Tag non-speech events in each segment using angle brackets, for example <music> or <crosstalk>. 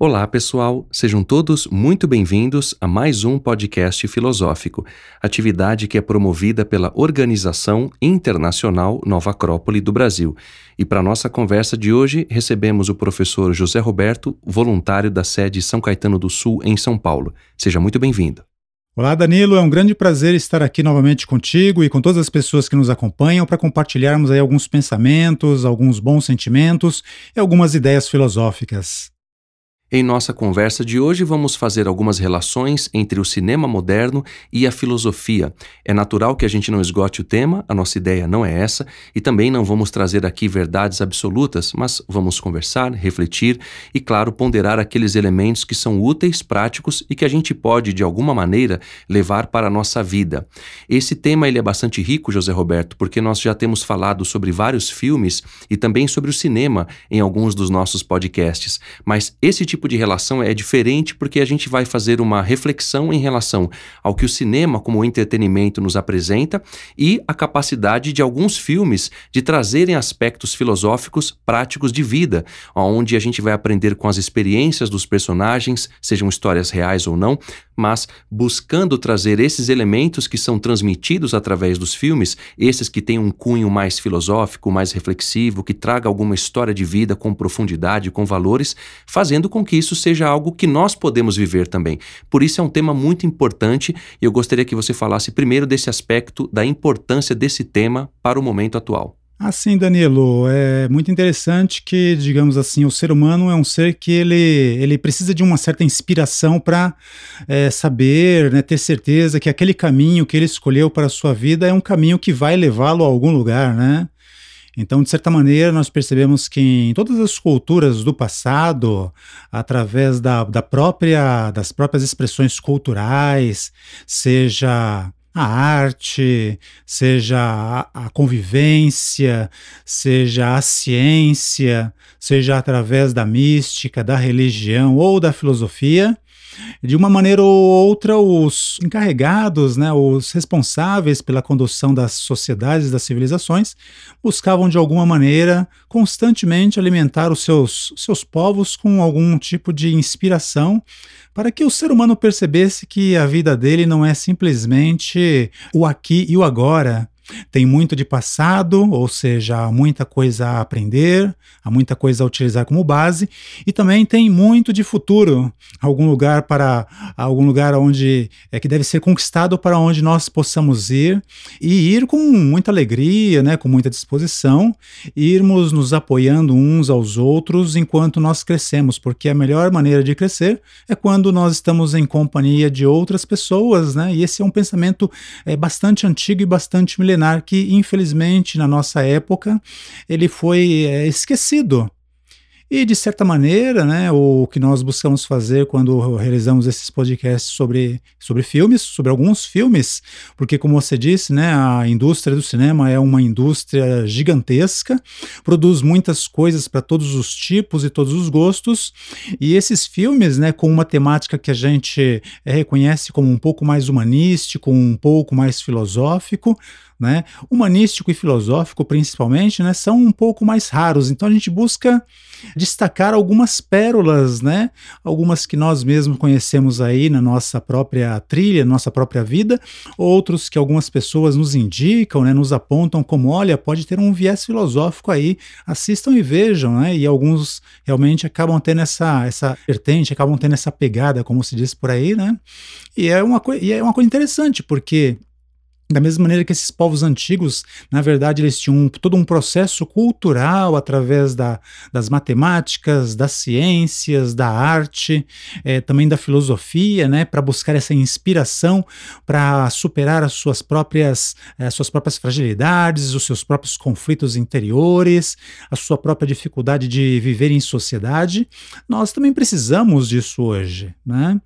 Olá, pessoal! Sejam todos muito bem-vindos a mais um podcast filosófico, atividade que é promovida pela Organização Internacional Nova Acrópole do Brasil. E para nossa conversa de hoje, recebemos o professor José Roberto, voluntário da sede São Caetano do Sul, em São Paulo. Seja muito bem-vindo. Olá, Danilo. É um grande prazer estar aqui novamente contigo e com todas as pessoas que nos acompanham para compartilharmos aí alguns pensamentos, alguns bons sentimentos e algumas ideias filosóficas. Em nossa conversa de hoje, vamos fazer algumas relações entre o cinema moderno e a filosofia. É natural que a gente não esgote o tema, a nossa ideia não é essa, e também não vamos trazer aqui verdades absolutas, mas vamos conversar, refletir e, claro, ponderar aqueles elementos que são úteis, práticos e que a gente pode, de alguma maneira, levar para a nossa vida. Esse tema ele é bastante rico, José Roberto, porque nós já temos falado sobre vários filmes e também sobre o cinema em alguns dos nossos podcasts, mas esse tipo tipo de relação é diferente porque a gente vai fazer uma reflexão em relação ao que o cinema como entretenimento nos apresenta e a capacidade de alguns filmes de trazerem aspectos filosóficos práticos de vida, onde a gente vai aprender com as experiências dos personagens, sejam histórias reais ou não, mas buscando trazer esses elementos que são transmitidos através dos filmes, esses que têm um cunho mais filosófico, mais reflexivo, que traga alguma história de vida com profundidade, com valores, fazendo com que isso seja algo que nós podemos viver também. Por isso é um tema muito importante e eu gostaria que você falasse primeiro desse aspecto da importância desse tema para o momento atual. Assim, Danilo, é muito interessante que, digamos assim, o ser humano é um ser que ele, ele precisa de uma certa inspiração para é, saber, né, ter certeza que aquele caminho que ele escolheu para a sua vida é um caminho que vai levá-lo a algum lugar, né? Então, de certa maneira, nós percebemos que em todas as culturas do passado, através da, da própria, das próprias expressões culturais, seja a arte, seja a, a convivência, seja a ciência, seja através da mística, da religião ou da filosofia, de uma maneira ou outra, os encarregados, né, os responsáveis pela condução das sociedades, das civilizações, buscavam de alguma maneira constantemente alimentar os seus, seus povos com algum tipo de inspiração para que o ser humano percebesse que a vida dele não é simplesmente o aqui e o agora, tem muito de passado, ou seja, há muita coisa a aprender, há muita coisa a utilizar como base, e também tem muito de futuro, algum lugar para algum lugar onde é que deve ser conquistado para onde nós possamos ir e ir com muita alegria, né, com muita disposição, irmos nos apoiando uns aos outros enquanto nós crescemos, porque a melhor maneira de crescer é quando nós estamos em companhia de outras pessoas, né? E esse é um pensamento é, bastante antigo e bastante milenar que, infelizmente, na nossa época, ele foi é, esquecido. E, de certa maneira, né, o que nós buscamos fazer quando realizamos esses podcasts sobre, sobre filmes, sobre alguns filmes, porque, como você disse, né, a indústria do cinema é uma indústria gigantesca, produz muitas coisas para todos os tipos e todos os gostos, e esses filmes, né, com uma temática que a gente é, reconhece como um pouco mais humanístico, um pouco mais filosófico, né, humanístico e filosófico principalmente, né, são um pouco mais raros. Então a gente busca destacar algumas pérolas, né, algumas que nós mesmos conhecemos aí na nossa própria trilha, na nossa própria vida, outros que algumas pessoas nos indicam, né, nos apontam como, olha, pode ter um viés filosófico aí, assistam e vejam, né, e alguns realmente acabam tendo essa, essa vertente, acabam tendo essa pegada, como se diz por aí, né, e é uma, e é uma coisa interessante, porque da mesma maneira que esses povos antigos, na verdade, eles tinham um, todo um processo cultural através da, das matemáticas, das ciências, da arte, é, também da filosofia, né, para buscar essa inspiração para superar as suas próprias, eh, as suas próprias fragilidades, os seus próprios conflitos interiores, a sua própria dificuldade de viver em sociedade. Nós também precisamos disso hoje, né?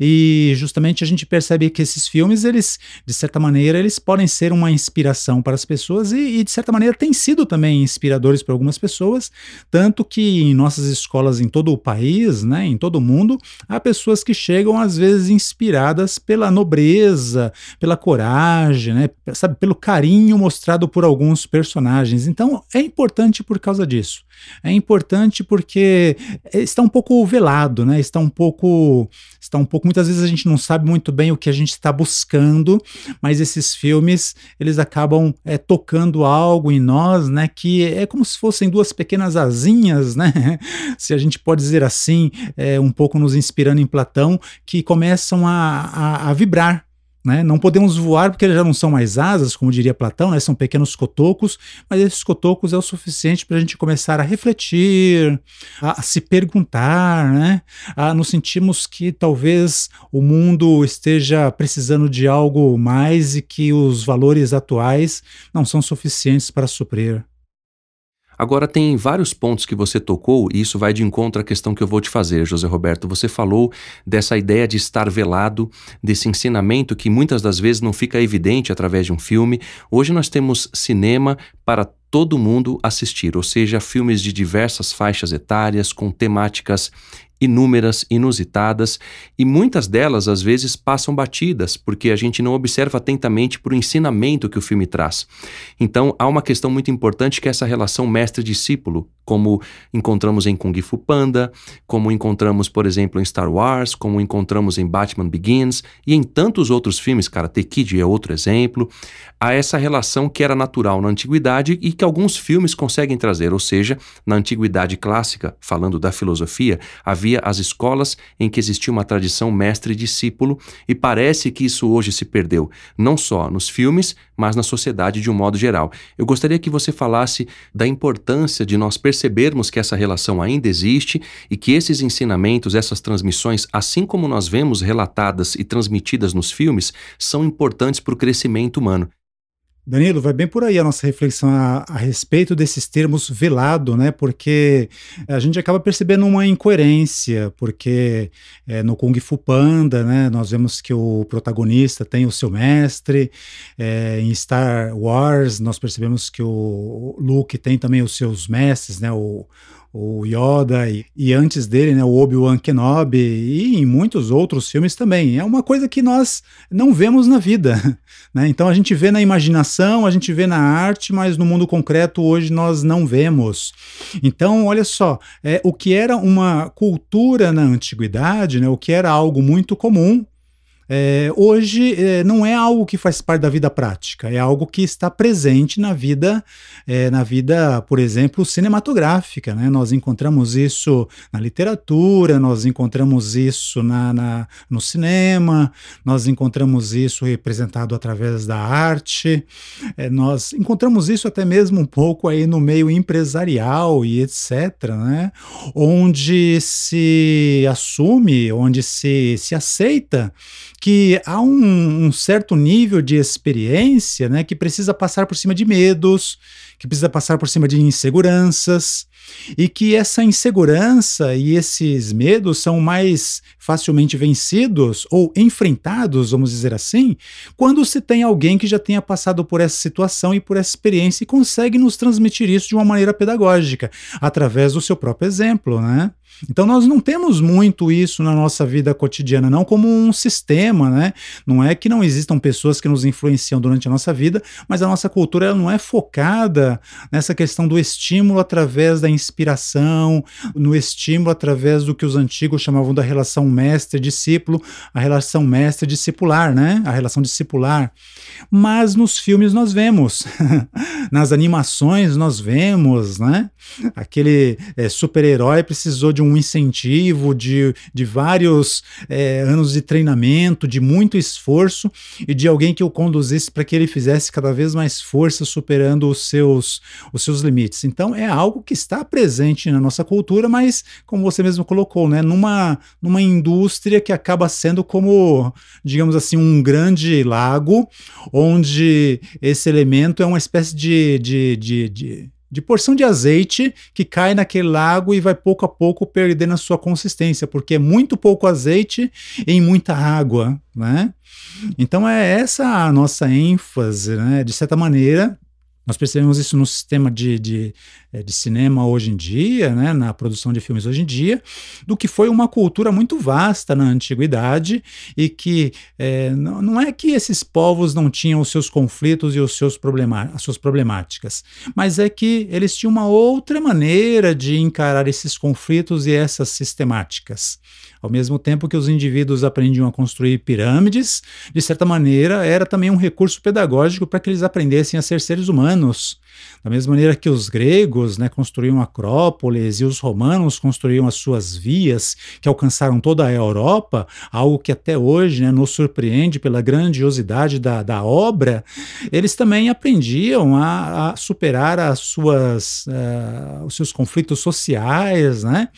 E justamente a gente percebe que esses filmes, eles de certa maneira, eles podem ser uma inspiração para as pessoas e, e, de certa maneira, têm sido também inspiradores para algumas pessoas, tanto que em nossas escolas em todo o país, né, em todo o mundo, há pessoas que chegam, às vezes, inspiradas pela nobreza, pela coragem, né, sabe, pelo carinho mostrado por alguns personagens. Então, é importante por causa disso. É importante porque eh, está um pouco velado, né? Está um pouco, está um pouco. Muitas vezes a gente não sabe muito bem o que a gente está buscando, mas esses filmes eles acabam é, tocando algo em nós, né? Que é como se fossem duas pequenas asinhas, né? <laughs> se a gente pode dizer assim, é, um pouco nos inspirando em Platão, que começam a, a, a vibrar né? Não podemos voar porque eles já não são mais asas, como diria Platão, né? são pequenos cotocos, mas esses cotocos é o suficiente para a gente começar a refletir, a, a se perguntar, né? a nos sentirmos que talvez o mundo esteja precisando de algo mais e que os valores atuais não são suficientes para suprir. Agora, tem vários pontos que você tocou, e isso vai de encontro à questão que eu vou te fazer, José Roberto. Você falou dessa ideia de estar velado, desse ensinamento que muitas das vezes não fica evidente através de um filme. Hoje nós temos cinema para todo mundo assistir, ou seja, filmes de diversas faixas etárias, com temáticas inúmeras, inusitadas, e muitas delas às vezes passam batidas, porque a gente não observa atentamente para o ensinamento que o filme traz. Então há uma questão muito importante que é essa relação mestre-discípulo, como encontramos em Kung Fu Panda, como encontramos, por exemplo, em Star Wars, como encontramos em Batman Begins e em tantos outros filmes, cara, The Kid é outro exemplo, a essa relação que era natural na antiguidade e que alguns filmes conseguem trazer, ou seja, na antiguidade clássica, falando da filosofia, havia as escolas em que existia uma tradição mestre discípulo e parece que isso hoje se perdeu, não só nos filmes, mas na sociedade de um modo geral. Eu gostaria que você falasse da importância de nós percebermos que essa relação ainda existe e que esses ensinamentos, essas transmissões, assim como nós vemos relatadas e transmitidas nos filmes, são importantes para o crescimento humano. Danilo, vai bem por aí a nossa reflexão a, a, respeito desses termos velado, né? Porque eh, a gente acaba percebendo uma incoerência, porque é, no Kung Fu Panda, né? Nós vemos que o protagonista tem o seu mestre. É, em Star Wars, nós percebemos que o Luke tem também os seus mestres, né? O, o Yoda e, e antes dele, né, o Obi-Wan Kenobi e em muitos outros filmes também. É uma coisa que nós não vemos na vida, <laughs> né? Então a gente vê na imaginação, a gente vê na arte, mas no mundo concreto hoje nós não vemos. Então, olha só, é, o que era uma cultura na antiguidade, né, o que era algo muito comum, é, hoje é, não é algo que faz parte da vida prática, é algo que está presente na vida, é, na vida, por exemplo, cinematográfica. Né? Nós encontramos isso na literatura, nós encontramos isso na, na, no cinema, nós encontramos isso representado através da arte, é, nós encontramos isso até mesmo um pouco aí no meio empresarial e etc., né? onde se assume, onde se, se aceita que há um, um, certo nível de experiência né, que precisa passar por cima de medos, que precisa passar por cima de inseguranças, e que essa insegurança e esses medos são mais facilmente vencidos ou enfrentados, vamos dizer assim, quando se tem alguém que já tenha passado por essa situação e por essa experiência e consegue nos transmitir isso de uma maneira pedagógica, através do seu próprio exemplo, né? Então nós não temos muito isso na nossa vida cotidiana, não como um sistema, né? Não é que não existam pessoas que nos influenciam durante a nossa vida, mas a nossa cultura ela não é focada nessa questão do estímulo através da inspiração, no estímulo através do que os antigos chamavam da relação mestre-discípulo, a relação mestre-discipular, né? A relação discipular. Mas nos filmes nós vemos, <laughs> nas animações nós vemos, né? Aquele é, super-herói precisou de um um incentivo de, de vários é, anos de treinamento, de muito esforço e de alguém que o conduzisse para que ele fizesse cada vez mais força superando os seus, os seus limites. Então é algo que está presente na nossa cultura, mas como você mesmo colocou, né, numa, numa indústria que acaba sendo como, digamos assim, um grande lago onde esse elemento é uma espécie de, de, de, de de porção de azeite que cai naquele lago e vai pouco a pouco perdendo a sua consistência, porque é muito pouco azeite em muita água, né? Então é essa a nossa ênfase, né? De certa maneira, nós percebemos isso no sistema de, de, eh, de, cinema hoje em dia, né, na produção de filmes hoje em dia, do que foi uma cultura muito vasta na antiguidade e que é, não, não é que esses povos não tinham os seus conflitos e os seus as suas problemáticas, mas é que eles tinham uma outra maneira de encarar esses conflitos e essas sistemáticas. Ao mesmo tempo que os indivíduos aprendiam a construir pirâmides, de certa maneira era também um recurso pedagógico para que eles aprendessem a ser seres humanos. Da mesma maneira que os gregos né, construíam acrópoles e os romanos construíam as suas vias, que alcançaram toda a Europa, algo que até hoje né, nos surpreende pela grandiosidade da, da obra, eles também aprendiam a, a superar as suas, uh, os seus conflitos sociais, né,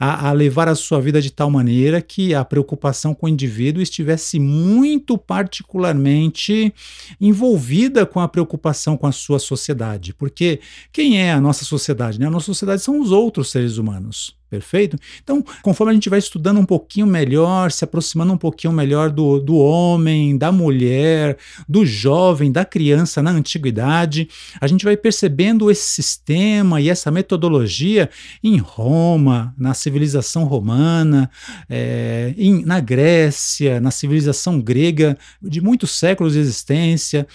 a, a levar a sua vida de tal maneira maneira que a preocupação com o indivíduo estivesse muito particularmente envolvida com a preocupação com a sua sociedade. Porque quem é a nossa sociedade? Né? A nossa sociedade são os outros seres humanos. Perfeito? Então, conforme a gente vai estudando um pouquinho melhor, se aproximando um pouquinho melhor do, do homem, da mulher, do jovem, da criança na antiguidade, a gente vai percebendo esse sistema e essa metodologia em Roma, na civilização romana, é, em, na Grécia, na civilização grega de muitos séculos de existência,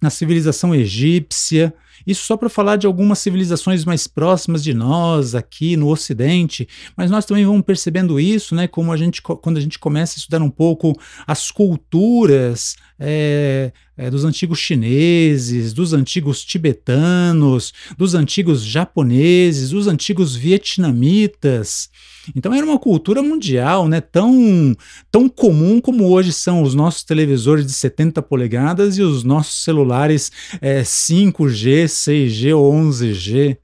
na civilização egípcia. Isso só para falar de algumas civilizações mais próximas de nós, aqui no Ocidente, mas nós também vamos percebendo isso, né? Como a gente, quando a gente começa a estudar um pouco as culturas, é, é, dos antigos chineses, dos antigos tibetanos, dos antigos japoneses, dos antigos vietnamitas. Então era uma cultura mundial, né? Tão, tão comum como hoje são os nossos televisores de 70 polegadas e os nossos celulares é, 5G, 6G ou 11G.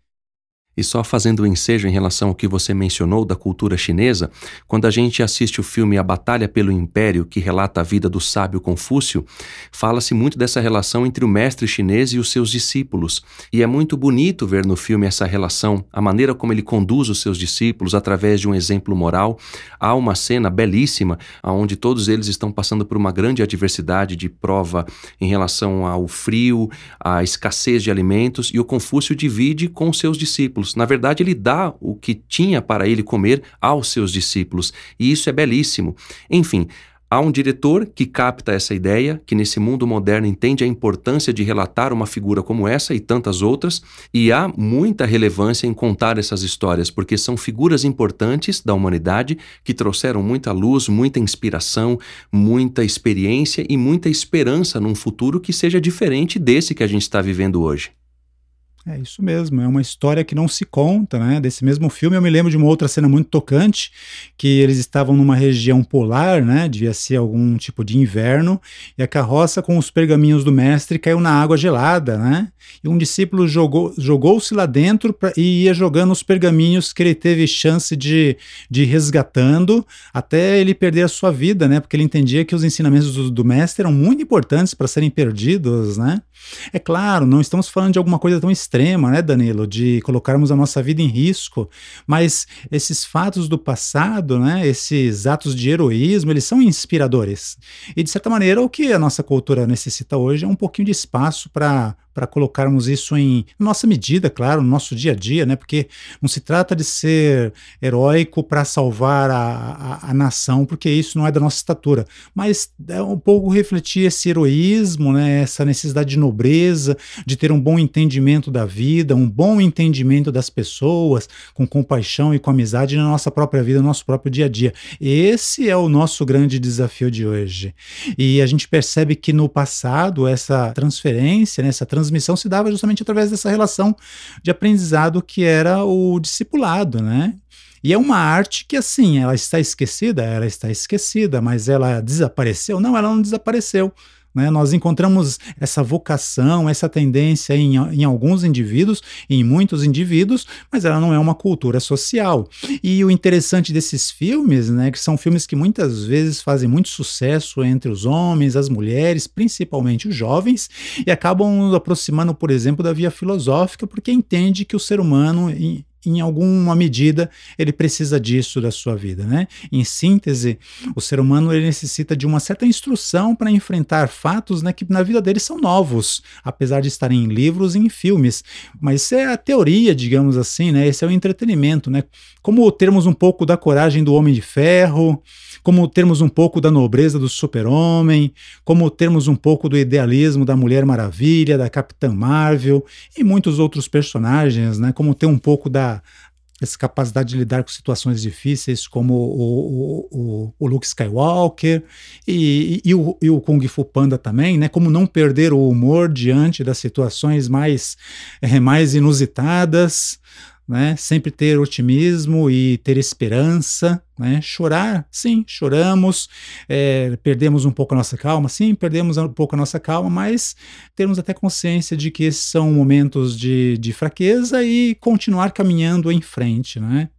E só fazendo um ensejo em relação ao que você mencionou da cultura chinesa, quando a gente assiste o filme A Batalha pelo Império, que relata a vida do sábio Confúcio, fala-se muito dessa relação entre o mestre chinês e os seus discípulos. E é muito bonito ver no filme essa relação, a maneira como ele conduz os seus discípulos através de um exemplo moral. Há uma cena belíssima onde todos eles estão passando por uma grande adversidade de prova em relação ao frio, à escassez de alimentos, e o Confúcio divide com seus discípulos discípulos. Na verdade, ele dá o que tinha para ele comer aos seus discípulos. E isso é belíssimo. Enfim, Há um diretor que capta essa ideia, que nesse mundo moderno entende a importância de relatar uma figura como essa e tantas outras, e há muita relevância em contar essas histórias, porque são figuras importantes da humanidade que trouxeram muita luz, muita inspiração, muita experiência e muita esperança num futuro que seja diferente desse que a gente está vivendo hoje. É isso mesmo, é uma história que não se conta, né? Desse mesmo filme eu me lembro de uma outra cena muito tocante, que eles estavam numa região polar, né? Devia ser algum tipo de inverno, e a carroça com os pergaminhos do mestre caiu na água gelada, né? E um discípulo jogou, jogou-se lá dentro pra, e ia jogando os pergaminhos que ele teve chance de, de resgatando até ele perder a sua vida, né? Porque ele entendia que os ensinamentos do, do mestre eram muito importantes para serem perdidos, né? É claro, não estamos falando de alguma coisa tão extrema extrema, né, Danilo, de colocarmos a nossa vida em risco, mas esses fatos do passado, né, esses atos de heroísmo, eles são inspiradores. E de certa maneira, o que a nossa cultura necessita hoje é um pouquinho de espaço para para colocarmos isso em nossa medida, claro, no nosso dia a dia, né? Porque não se trata de ser heróico para salvar a, a, a, nação, porque isso não é da nossa estatura, mas é um pouco refletir esse heroísmo, né? Essa necessidade de nobreza, de ter um bom entendimento da vida, um bom entendimento das pessoas, com compaixão e com amizade na nossa própria vida, no nosso próprio dia a dia. Esse é o nosso grande desafio de hoje. E a gente percebe que no passado essa transferência, né? essa trans transmissão se dava justamente através dessa relação de aprendizado que era o discipulado, né? E é uma arte que, assim, ela está esquecida, ela está esquecida, mas ela desapareceu? Não, ela não desapareceu. Né? Nós encontramos essa vocação, essa tendência em, em alguns indivíduos, em muitos indivíduos, mas ela não é uma cultura social. E o interessante desses filmes, né, que são filmes que muitas vezes fazem muito sucesso entre os homens, as mulheres, principalmente os jovens, e acabam nos aproximando, por exemplo, da via filosófica, porque entende que o ser humano em alguma medida, ele precisa disso da sua vida, né? Em síntese, o ser humano ele necessita de uma certa instrução para enfrentar fatos né, que na vida dele são novos, apesar de estarem em livros e em filmes. Mas isso é a teoria, digamos assim, né? Esse é o entretenimento, né? Como termos um pouco da coragem do Homem de Ferro, como termos um pouco da nobreza do super-homem, como termos um pouco do idealismo da Mulher Maravilha, da Capitã Marvel e muitos outros personagens, né? Como ter um pouco da essa, capacidade de lidar com situações difíceis, como o, o, o, o Luke Skywalker e, e, e, o, e o Kung Fu Panda também, né? Como não perder o humor diante das situações mais, é, mais inusitadas né? Sempre ter otimismo e ter esperança, né? Chorar, sim, choramos, é, perdemos um pouco a nossa calma, sim, perdemos um pouco a nossa calma, mas termos até consciência de que esses são momentos de, de fraqueza e continuar caminhando em frente, né?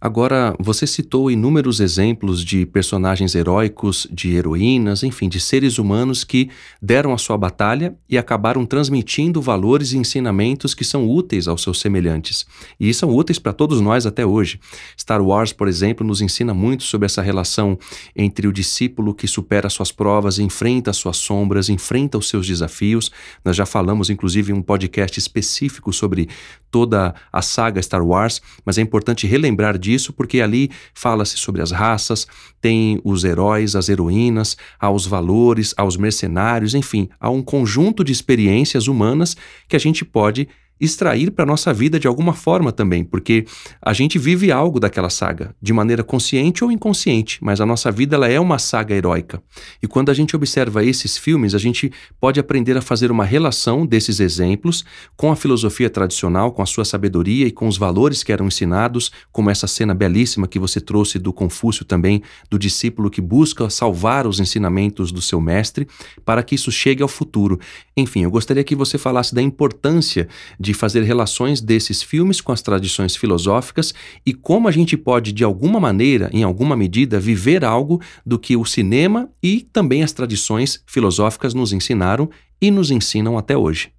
Agora, você citou inúmeros exemplos de personagens heróicos, de heroínas, enfim, de seres humanos que deram a sua batalha e acabaram transmitindo valores e ensinamentos que são úteis aos seus semelhantes. E são úteis para todos nós até hoje. Star Wars, por exemplo, nos ensina muito sobre essa relação entre o discípulo que supera suas provas, enfrenta suas sombras, enfrenta os seus desafios. Nós já falamos, inclusive, em um podcast específico sobre toda a saga Star Wars, mas é importante relembrar disso disso, porque ali fala-se sobre as raças, tem os heróis, as heroínas, há os valores, aos mercenários, enfim, há um conjunto de experiências humanas que a gente pode extrair para a nossa vida de alguma forma também, porque a gente vive algo daquela saga, de maneira consciente ou inconsciente, mas a nossa vida ela é uma saga heróica. E quando a gente observa esses filmes, a gente pode aprender a fazer uma relação desses exemplos com a filosofia tradicional, com a sua sabedoria e com os valores que eram ensinados, como essa cena belíssima que você trouxe do Confúcio também, do discípulo que busca salvar os ensinamentos do seu mestre, para que isso chegue ao futuro. Enfim, eu gostaria que você falasse da importância de fazer relações desses filmes com as tradições filosóficas e como a gente pode, de alguma maneira, em alguma medida, viver algo do que o cinema e também as tradições filosóficas nos ensinaram e nos ensinam até hoje.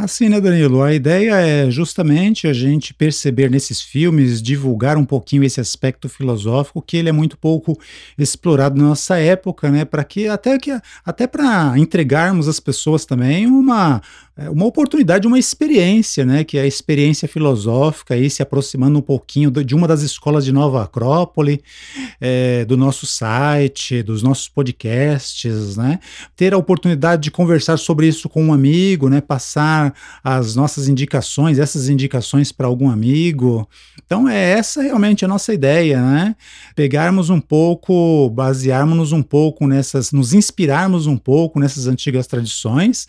Assim, né, Danilo? A ideia é justamente a gente perceber nesses filmes, divulgar um pouquinho esse aspecto filosófico que ele é muito pouco explorado na nossa época, né? Para que até que até para entregarmos às pessoas também uma é, uma oportunidade, uma experiência, né? Que é a experiência filosófica aí se aproximando um pouquinho de uma das escolas de Nova Acrópole, é, do nosso site, dos nossos podcasts, né? Ter a oportunidade de conversar sobre isso com um amigo, né? Passar as nossas indicações, essas indicações para algum amigo. Então é essa realmente a nossa ideia, né? Pegarmos um pouco, basearmos-nos um pouco nessas, nos inspirarmos um pouco nessas antigas tradições,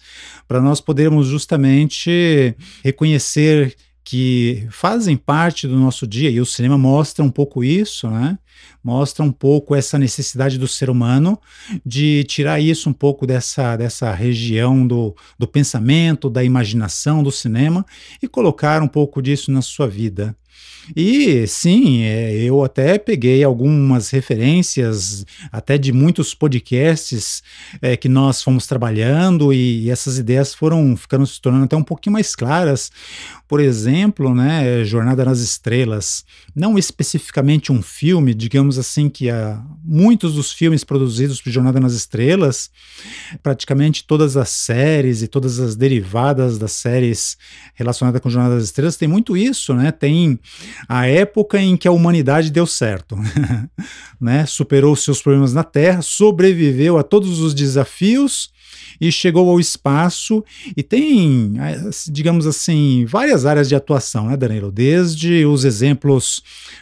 para nós podermos justamente reconhecer que fazem parte do nosso dia, e o cinema mostra um pouco isso, né? Mostra um pouco essa necessidade do ser humano de tirar isso um pouco dessa, dessa região do, do pensamento, da imaginação do cinema e colocar um pouco disso na sua vida. E sim, é, eu até peguei algumas referências, até de muitos podcasts é, que nós fomos trabalhando, e essas ideias foram ficando se tornando até um pouquinho mais claras por exemplo, né, Jornada nas Estrelas, não especificamente um filme, digamos assim que há muitos dos filmes produzidos por Jornada nas Estrelas, praticamente todas as séries e todas as derivadas das séries relacionadas com Jornada nas Estrelas tem muito isso, né? Tem a época em que a humanidade deu certo, <laughs> né? Superou seus problemas na Terra, sobreviveu a todos os desafios e chegou ao espaço e tem, digamos assim, várias áreas de atuação, né, Danilo? Desde os exemplos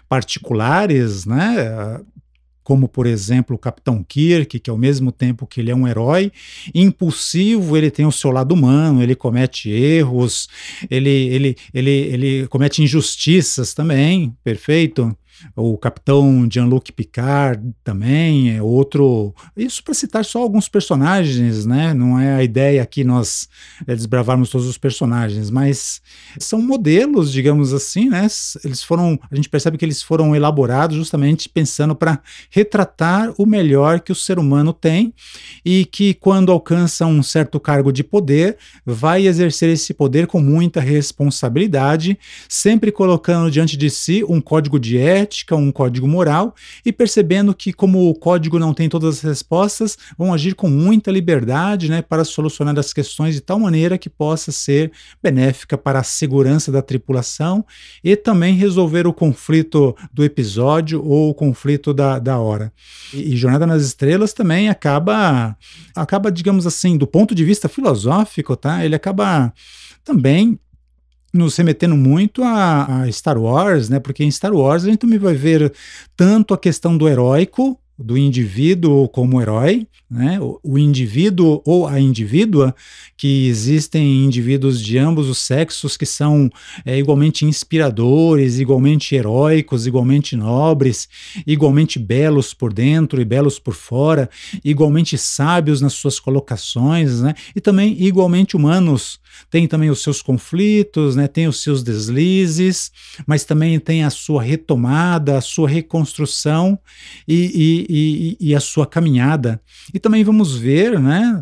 particulares, né? como por exemplo o Capitão Kirk, que ao mesmo tempo que ele é um herói, impulsivo, ele tem o seu lado humano, ele comete erros, ele, ele, ele, ele comete injustiças também, perfeito? o capitão Jean-Luc Picard também é outro. Isso para citar só alguns personagens, né? Não é a ideia aqui nós é, desbravarmos todos os personagens, mas são modelos, digamos assim, né? Eles foram, a gente percebe que eles foram elaborados justamente pensando para retratar o melhor que o ser humano tem e que quando alcança um certo cargo de poder, vai exercer esse poder com muita responsabilidade, sempre colocando diante de si um código de ética ética, um código moral, e percebendo que, como o código não tem todas as respostas, vão agir com muita liberdade né, para solucionar as questões de tal maneira que possa ser benéfica para a segurança da tripulação e também resolver o conflito do episódio ou o conflito da, da hora. E, e Jornada nas Estrelas também acaba, acaba, digamos assim, do ponto de vista filosófico, tá? Ele acaba também nos remetendo muito a, a, Star Wars, né? Porque em Star Wars a gente também vai ver tanto a questão do heróico do indivíduo como herói, né? o indivíduo ou a indivídua, que existem indivíduos de ambos os sexos que são é, igualmente inspiradores, igualmente heróicos, igualmente nobres, igualmente belos por dentro e belos por fora, igualmente sábios nas suas colocações, né? e também igualmente humanos. Tem também os seus conflitos, né? tem os seus deslizes, mas também tem a sua retomada, a sua reconstrução e, e e, e, a sua caminhada. E também vamos ver, né,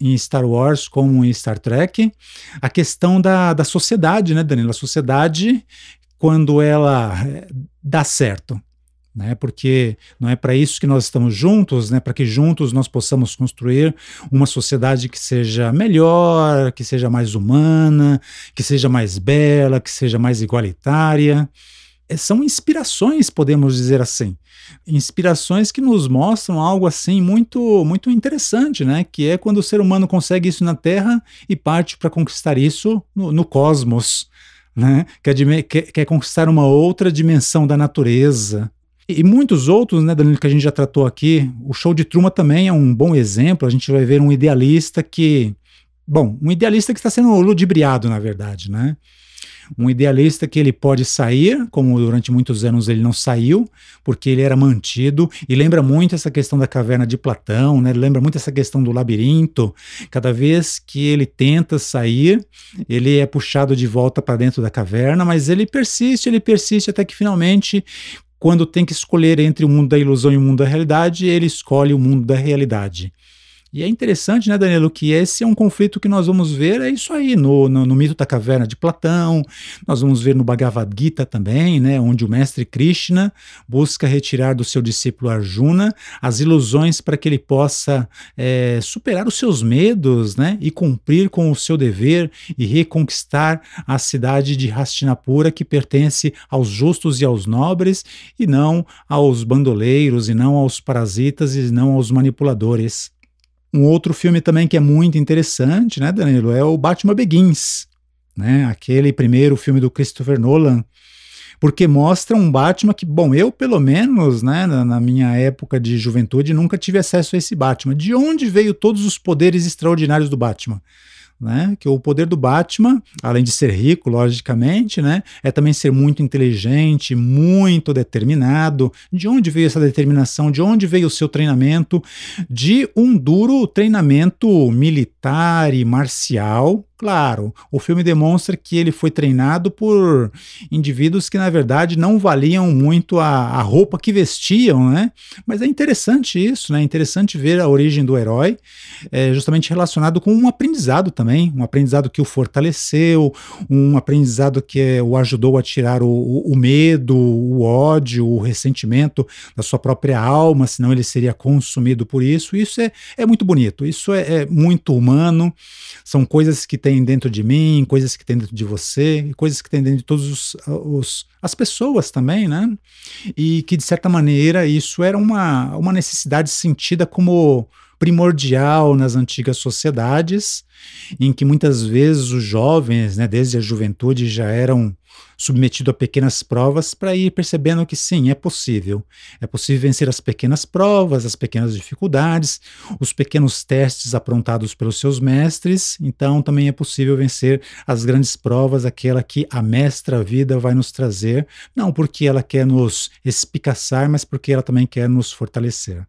em Star Wars como em Star Trek, a questão da, da sociedade, né, Danilo? A sociedade, quando ela eh, dá certo, né? Porque não é para isso que nós estamos juntos, né? Para que juntos nós possamos construir uma sociedade que seja melhor, que seja mais humana, que seja mais bela, que seja mais igualitária. É, são inspirações, podemos dizer assim. Inspirações que nos mostram algo assim muito muito interessante, né? Que é quando o ser humano consegue isso na Terra e parte para conquistar isso no, no cosmos, né? Quer, é quer, é, quer conquistar uma outra dimensão da natureza, e muitos outros, né, Danilo, que a gente já tratou aqui. O show de Truma também é um bom exemplo. A gente vai ver um idealista que. Bom, um idealista que está sendo ludibriado, na verdade, né? Um idealista que ele pode sair, como durante muitos anos ele não saiu, porque ele era mantido, e lembra muito essa questão da caverna de Platão, né? lembra muito essa questão do labirinto. Cada vez que ele tenta sair, ele é puxado de volta para dentro da caverna, mas ele persiste, ele persiste até que finalmente quando tem que escolher entre o mundo da ilusão e o mundo da realidade, ele escolhe o mundo da realidade. E é interessante, né, Danilo, que esse é um conflito que nós vamos ver, é isso aí, no, no, no mito da caverna de Platão, nós vamos ver no Bhagavad Gita também, né, onde o mestre Krishna busca retirar do seu discípulo Arjuna as ilusões para que ele possa é, superar os seus medos, né, e cumprir com o seu dever e reconquistar a cidade de Hastinapura, que pertence aos justos e aos nobres, e não aos bandoleiros, e não aos parasitas, e não aos manipuladores. Um outro filme também que é muito interessante, né, Danilo, é o Batman Begins, né? Aquele primeiro filme do Christopher Nolan, porque mostra um Batman que, bom, eu pelo menos, né, na, na, minha época de juventude, nunca tive acesso a esse Batman. De onde veio todos os poderes extraordinários do Batman? né? Que o poder do Batman, além de ser rico, logicamente, né? É também ser muito inteligente, muito determinado. De onde veio essa determinação? De onde veio o seu treinamento? De um duro treinamento militar e marcial, Claro, o filme demonstra que ele foi treinado por indivíduos que, na verdade, não valiam muito a, a roupa que vestiam, né? Mas é interessante isso, né? É interessante ver a origem do herói, é, justamente relacionado com um aprendizado também, um aprendizado que o fortaleceu, um aprendizado que é, o ajudou a tirar o, o, medo, o ódio, o ressentimento da sua própria alma, senão ele seria consumido por isso. Isso é, é muito bonito, isso é, é muito humano, são coisas que tem dentro de mim, coisas que tem dentro de você, coisas que tem dentro de todos os, os as pessoas também, né? E que de certa maneira isso era uma, uma necessidade sentida como primordial nas antigas sociedades, em que muitas vezes os jovens, né, desde a juventude, já eram submetidos a pequenas provas para ir percebendo que sim, é possível. É possível vencer as pequenas provas, as pequenas dificuldades, os pequenos testes aprontados pelos seus mestres. Então também é possível vencer as grandes provas, aquela que a mestra vida vai nos trazer, não porque ela quer nos espicaçar, mas porque ela também quer nos fortalecer.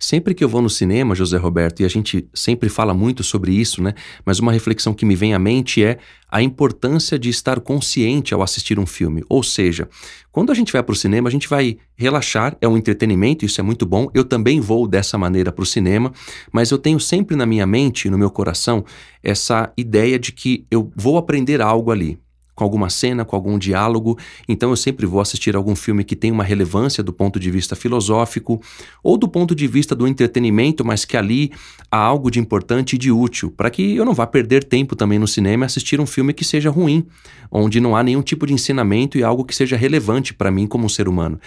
Sempre que eu vou no cinema, José Roberto, e a gente sempre fala muito sobre isso, né? Mas uma reflexão que me vem à mente é a importância de estar consciente ao assistir um filme. Ou seja, quando a gente vai para o cinema, a gente vai relaxar, é um entretenimento, isso é muito bom. Eu também vou dessa maneira para o cinema, mas eu tenho sempre na minha mente, no meu coração, essa ideia de que eu vou aprender algo ali com alguma cena, com algum diálogo. Então eu sempre vou assistir algum filme que tem uma relevância do ponto de vista filosófico ou do ponto de vista do entretenimento, mas que ali há algo de importante e de útil, para que eu não vá perder tempo também no cinema assistir um filme que seja ruim, onde não há nenhum tipo de ensinamento e algo que seja relevante para mim como ser humano.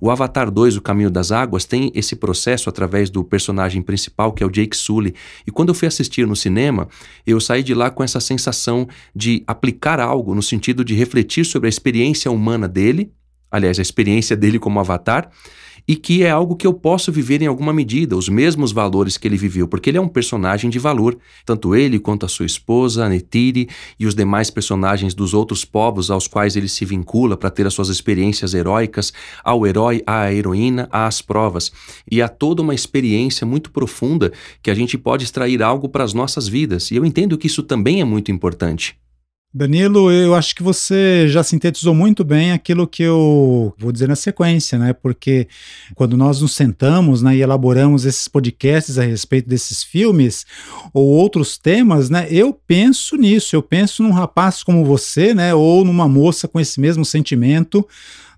O Avatar 2, O Caminho das Águas, tem esse processo através do personagem principal, que é o Jake Sully. E quando eu fui assistir no cinema, eu saí de lá com essa sensação de aplicar algo no sentido de refletir sobre a experiência humana dele, aliás, a experiência dele como Avatar e que é algo que eu posso viver em alguma medida, os mesmos valores que ele viveu, porque ele é um personagem de valor, tanto ele quanto a sua esposa, Netiri, e os demais personagens dos outros povos aos quais ele se vincula para ter as suas experiências heróicas, ao herói, à heroína, às provas. E há toda uma experiência muito profunda que a gente pode extrair algo para as nossas vidas, e eu entendo que isso também é muito importante. Danilo, eu acho que você já sintetizou muito bem aquilo que eu vou dizer na sequência, né? Porque quando nós nos sentamos né, e elaboramos esses podcasts a respeito desses filmes ou outros temas, né? Eu penso nisso, eu penso num rapaz como você, né? Ou numa moça com esse mesmo sentimento,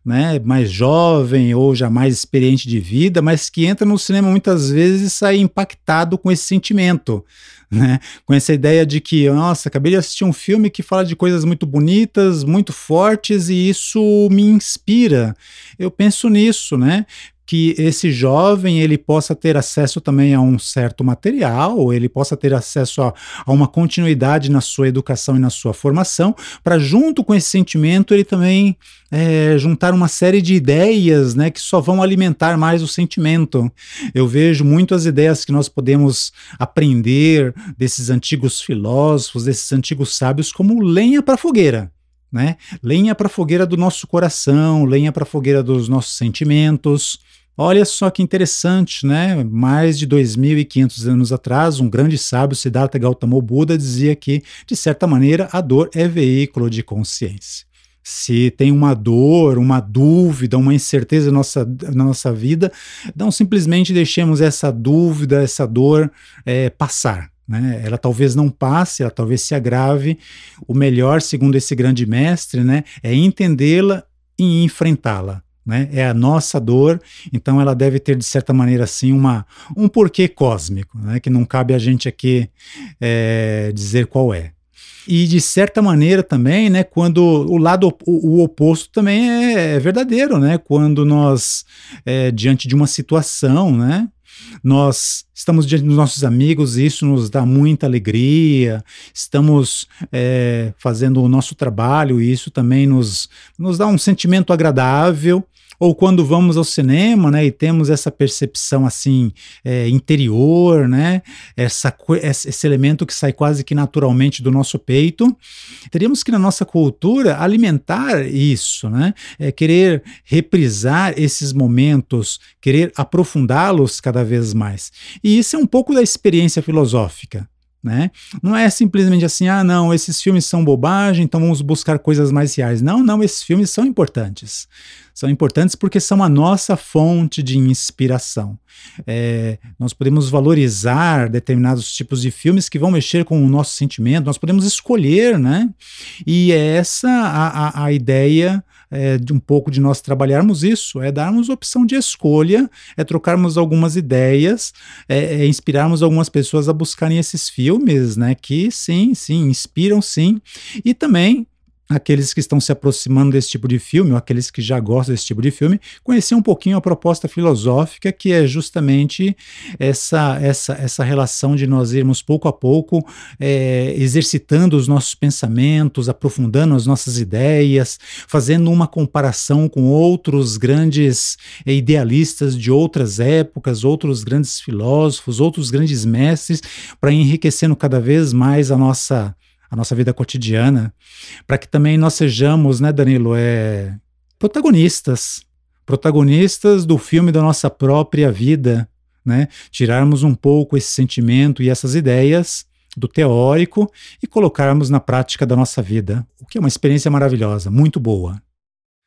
né, mais jovem ou já mais experiente de vida, mas que entra no cinema muitas vezes e sai impactado com esse sentimento, né? Com essa ideia de que, nossa, acabei de assistir um filme que fala de coisas muito bonitas, muito fortes e isso me inspira. Eu penso nisso, né? que esse jovem ele possa ter acesso também a um certo material, ele possa ter acesso a, a uma continuidade na sua educação e na sua formação, para junto com esse sentimento ele também é, juntar uma série de ideias, né, que só vão alimentar mais o sentimento. Eu vejo muito as ideias que nós podemos aprender desses antigos filósofos, desses antigos sábios, como lenha para fogueira. Né? Lenha para fogueira do nosso coração, lenha para fogueira dos nossos sentimentos. Olha só que interessante, né? Mais de 2.500 anos atrás, um grande sábio, Siddhartha Gautama Buda, dizia que, de certa maneira, a dor é veículo de consciência. Se tem uma dor, uma dúvida, uma incerteza na nossa, na nossa vida, não simplesmente deixemos essa dúvida, essa dor é, passar. Né? Ela talvez não passe, ela talvez se agrave. O melhor, segundo esse grande mestre, né, é entendê-la e enfrentá-la né? É a nossa dor, então ela deve ter, de certa maneira, assim, uma, um porquê cósmico, né? que não cabe a gente aqui é, dizer qual é. E, de certa maneira, também, né, quando o lado o, o oposto também é, é, verdadeiro, né? quando nós, é, diante de uma situação, né, nós estamos diante dos nossos amigos e isso nos dá muita alegria, estamos é, fazendo o nosso trabalho e isso também nos, nos dá um sentimento agradável ou quando vamos ao cinema, né, e temos essa percepção assim é, interior, né, essa, esse elemento que sai quase que naturalmente do nosso peito, teríamos que na nossa cultura alimentar isso, né, é, querer reprisar esses momentos, querer aprofundá-los cada vez mais. E isso é um pouco da experiência filosófica. Né? Não é simplesmente assim, ah, não, esses filmes são bobagem, então vamos buscar coisas mais reais. Não, não, esses filmes são importantes. São importantes porque são a nossa fonte de inspiração. É, nós podemos valorizar determinados tipos de filmes que vão mexer com o nosso sentimento, nós podemos escolher, né? E é essa a, a, a ideia é, de um pouco de nós trabalharmos isso, é darmos opção de escolha, é trocarmos algumas ideias, é, é inspirarmos algumas pessoas a buscarem esses filmes, né? Que sim, sim, inspiram sim. E também aqueles que estão se aproximando desse tipo de filme, ou aqueles que já gostam desse tipo de filme, conhecer um pouquinho a proposta filosófica, que é justamente essa, essa, essa relação de nós irmos pouco a pouco é, exercitando os nossos pensamentos, aprofundando as nossas ideias, fazendo uma comparação com outros grandes é, idealistas de outras épocas, outros grandes filósofos, outros grandes mestres, para enriquecendo cada vez mais a nossa a nossa vida cotidiana, para que também nós sejamos, né, Danilo, é, protagonistas, protagonistas do filme da nossa própria vida, né? Tirarmos um pouco esse sentimento e essas ideias do teórico e colocarmos na prática da nossa vida, o que é uma experiência maravilhosa, muito boa.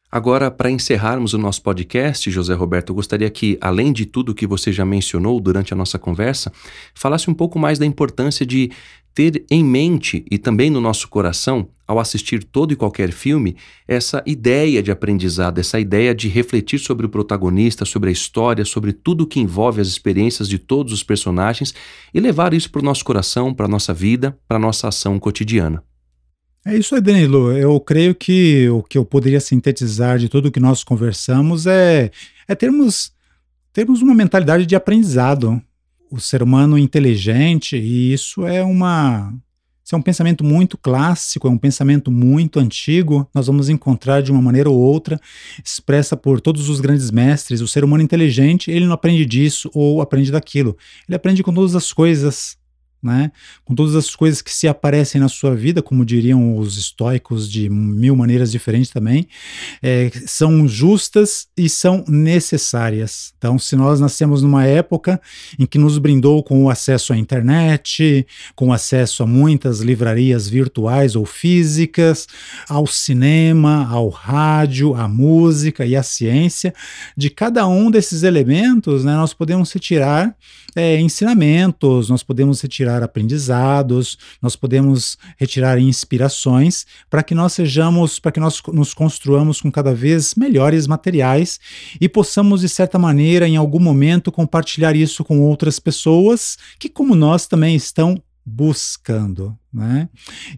Agora, para encerrarmos o nosso podcast, José Roberto, eu gostaria que, além de tudo que você já mencionou durante a nossa conversa, falasse um pouco mais da importância de ter em mente e também no nosso coração, ao assistir todo e qualquer filme, essa ideia de aprendizado, essa ideia de refletir sobre o protagonista, sobre a história, sobre tudo que envolve as experiências de todos os personagens e levar isso para o nosso coração, para a nossa vida, para a nossa ação cotidiana. É isso aí, Danilo. Eu creio que o que eu poderia sintetizar de tudo que nós conversamos é, é termos, termos uma mentalidade de aprendizado, o ser humano inteligente, e isso é uma. Isso é um pensamento muito clássico, é um pensamento muito antigo. Nós vamos encontrar de uma maneira ou outra, expressa por todos os grandes mestres. O ser humano inteligente, ele não aprende disso ou aprende daquilo. Ele aprende com todas as coisas né? Com todas as coisas que se aparecem na sua vida, como diriam os estoicos de mil maneiras diferentes também, é, são justas e são necessárias. Então, se nós nascemos numa época em que nos brindou com o acesso à internet, com acesso a muitas livrarias virtuais ou físicas, ao cinema, ao rádio, à música e à ciência, de cada um desses elementos, né, nós podemos retirar é, ensinamentos, nós podemos retirar aprendizados, nós podemos retirar inspirações para que nós sejamos, para que nós nos construamos com cada vez melhores materiais e possamos, de certa maneira, em algum momento, compartilhar isso com outras pessoas que, como nós, também estão buscando, né?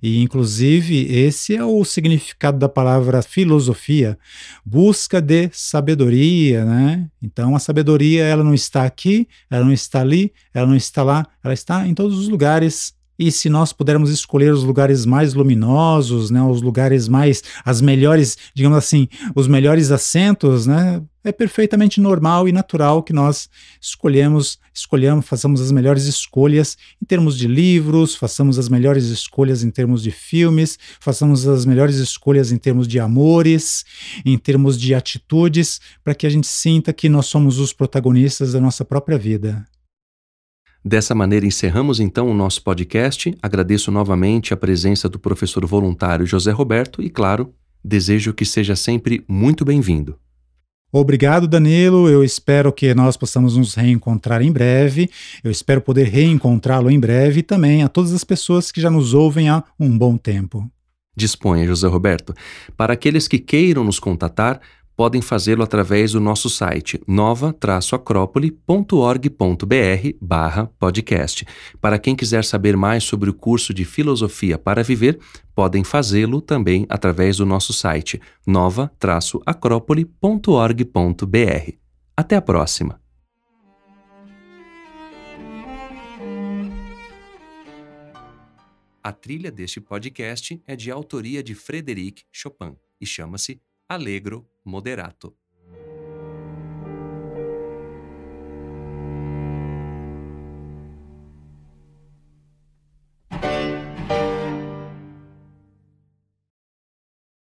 E inclusive esse é o significado da palavra filosofia, busca de sabedoria, né? Então a sabedoria ela não está aqui, ela não está ali, ela não está lá, ela está em todos os lugares, e se nós pudermos escolher os lugares mais luminosos, né, os lugares mais, as melhores, digamos assim, os melhores assentos, né, é perfeitamente normal e natural que nós escolhemos, escolhamos, façamos as melhores escolhas em termos de livros, façamos as melhores escolhas em termos de filmes, façamos as melhores escolhas em termos de amores, em termos de atitudes, para que a gente sinta que nós somos os protagonistas da nossa própria vida. Dessa maneira, encerramos então o nosso podcast. Agradeço novamente a presença do professor voluntário José Roberto e, claro, desejo que seja sempre muito bem-vindo. Obrigado, Danilo. Eu espero que nós possamos nos reencontrar em breve. Eu espero poder reencontrá-lo em breve e também a todas as pessoas que já nos ouvem há um bom tempo. Disponha, José Roberto. Para aqueles que queiram nos contatar, podem fazê-lo através do nosso site nova-acrópole.org.br podcast. Para quem quiser saber mais sobre o curso de Filosofia para Viver, podem fazê-lo também através do nosso site nova-acrópole.org.br. Até a próxima! A trilha deste podcast é de autoria de Frederic Chopin e chama-se allegro moderato.